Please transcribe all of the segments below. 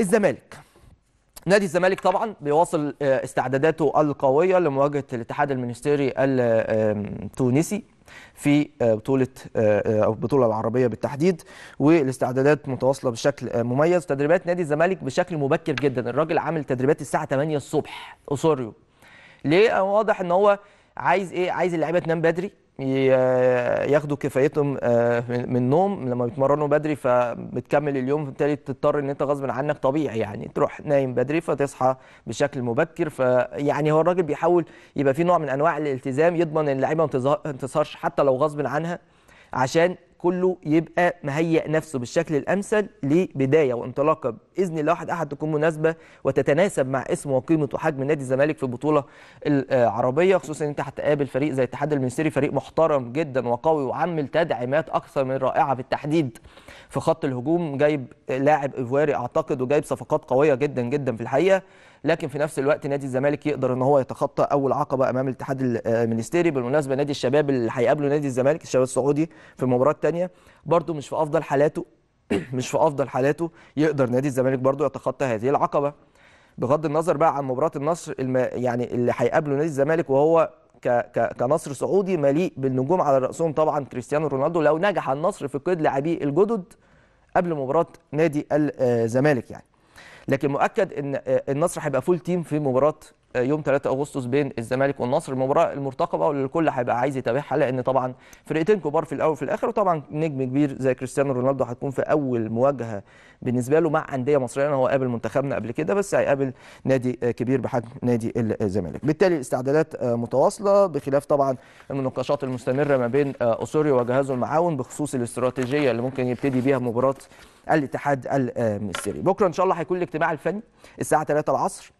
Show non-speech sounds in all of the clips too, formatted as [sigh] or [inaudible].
الزمالك نادي الزمالك طبعا بيواصل آه، استعداداته القويه لمواجهه الاتحاد المنستيري التونسي في آه، بطوله آه، او البطوله العربيه بالتحديد والاستعدادات متواصله بشكل مميز تدريبات نادي الزمالك بشكل مبكر جدا الراجل عامل تدريبات الساعه 8 الصبح اسوريو ليه واضح ان هو عايز ايه عايز اللعيبه تنام بدري ياخدوا كفايتهم آه، من النوم لما بيتمرنوا بدري فبتكمل اليوم فبالتالي تضطر ان انت غصب عنك طبيعي يعني تروح نايم بدري فتصحى بشكل مبكر فيعني هو الراجل بيحاول يبقى في نوع من انواع الالتزام يضمن ان اللعيبه ما تظهرش حتى لو غصب عنها عشان كله يبقى مهيئ نفسه بالشكل الامثل لبدايه وانطلاقه باذن الله واحد احد تكون مناسبه وتتناسب مع اسم وقيمه وحجم نادي الزمالك في البطوله العربيه خصوصا ان انت هتقابل فريق زي الاتحاد المنستيري فريق محترم جدا وقوي وعمل تدعيمات اكثر من رائعه بالتحديد في خط الهجوم جايب لاعب ايفواري اعتقد وجايب صفقات قويه جدا جدا في الحقيقه لكن في نفس الوقت نادي الزمالك يقدر ان هو يتخطى اول عقبه امام الاتحاد آه، المنستيري بالمناسبه نادي الشباب اللي هيقابله نادي الزمالك الشباب السعودي في مباراه الثانيه برده مش في افضل حالاته [clears throat] مش في افضل حالاته يقدر نادي الزمالك برده يتخطى هذه العقبه بغض النظر بقى عن مباراه النصر الم... يعني اللي هيقابله نادي الزمالك وهو ك... ك... كنصر سعودي مليء بالنجوم على راسهم طبعا كريستيانو رونالدو لو نجح النصر في قيد لاعبيه الجدد قبل مباراه نادي الزمالك آه، يعني لكن مؤكد ان آه، النصر هيبقى فول تيم في مباراه يوم 3 اغسطس بين الزمالك والنصر المباراه المرتقبه والكل هيبقى عايز يتابعها لان طبعا فرقتين كبار في الاول وفي الاخر وطبعا نجم كبير زي كريستيانو رونالدو هتكون في اول مواجهه بالنسبه له مع انديه مصريه هو قابل منتخبنا قبل كده بس هيقابل نادي كبير بحجم نادي الزمالك بالتالي الاستعدادات آه، متواصله بخلاف طبعا المناقشات المستمره ما بين اسوريا آه، وجهازه المعاون بخصوص الاستراتيجيه اللي ممكن يبتدي بيها مباراه الاتحاد المصري بكره ان شاء الله هيكون الاجتماع الفني الساعه 3 العصر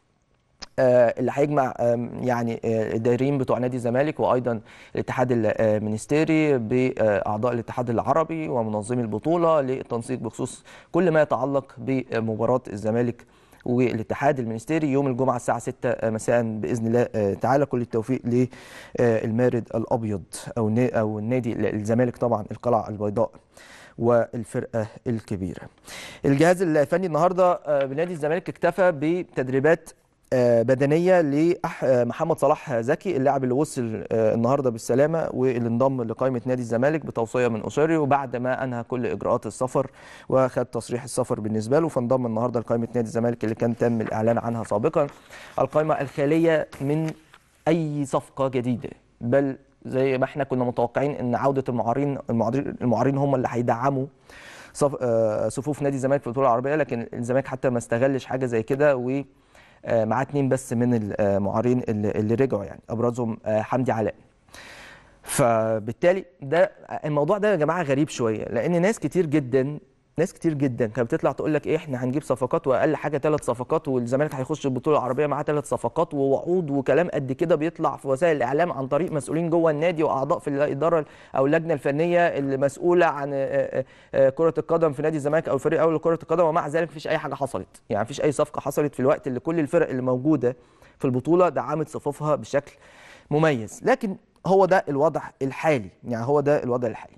آه، اللي هيجمع يعني آه، الدائرين بتوع نادي الزمالك وايضا الاتحاد آه، المينستيري باعضاء الاتحاد العربي ومنظمي البطوله للتنسيق بخصوص كل ما يتعلق بمباراه الزمالك والاتحاد المينستيري يوم الجمعه الساعه 6 مساء باذن الله تعالى كل التوفيق للمارد الابيض او او النادي الزمالك طبعا القلعه البيضاء والفرقه الكبيره. الجهاز الفني النهارده بنادي الزمالك اكتفى بتدريبات آه، بدنيه لمحمد آه، صلاح زكي اللاعب اللي وصل آه، النهارده بالسلامه واللي انضم لقائمه نادي الزمالك بتوصيه من اوسيريو بعد ما انهى كل اجراءات السفر وخد تصريح السفر بالنسبه له فانضم النهارده لقائمه نادي الزمالك اللي كان تم الاعلان عنها سابقا القائمه الخاليه من اي صفقه جديده بل زي ما احنا كنا متوقعين ان عوده المعارين المعارين هم اللي هيدعموا صفوف نادي الزمالك في البطوله العربيه لكن الزمالك حتى ما استغلش حاجه زي كده و آه، معاه اتنين بس من المعارين آه، اللي رجعوا يعني ابرزهم آه، حمدي علاء فبالتالي ده الموضوع ده يا جماعه غريب شويه لان ناس كتير جدا ناس كتير جدا كانت بتطلع تقول لك ايه احنا هنجيب صفقات واقل حاجه ثلاث صفقات والزمالك هيخش البطوله العربيه معاه ثلاث صفقات ووعود وكلام قد كده بيطلع في وسائل الاعلام عن طريق مسؤولين جوه النادي واعضاء في الاداره او اللجنه الفنيه المسؤوله عن آه، آه، آه، كره القدم في نادي الزمالك او الفريق الاول لكره القدم ومع ذلك مفيش اي حاجه حصلت يعني مفيش اي صفقه حصلت في الوقت اللي كل الفرق اللي موجوده في البطوله دعمت صفوفها بشكل مميز لكن هو ده الوضع الحالي يعني هو ده الوضع الحالي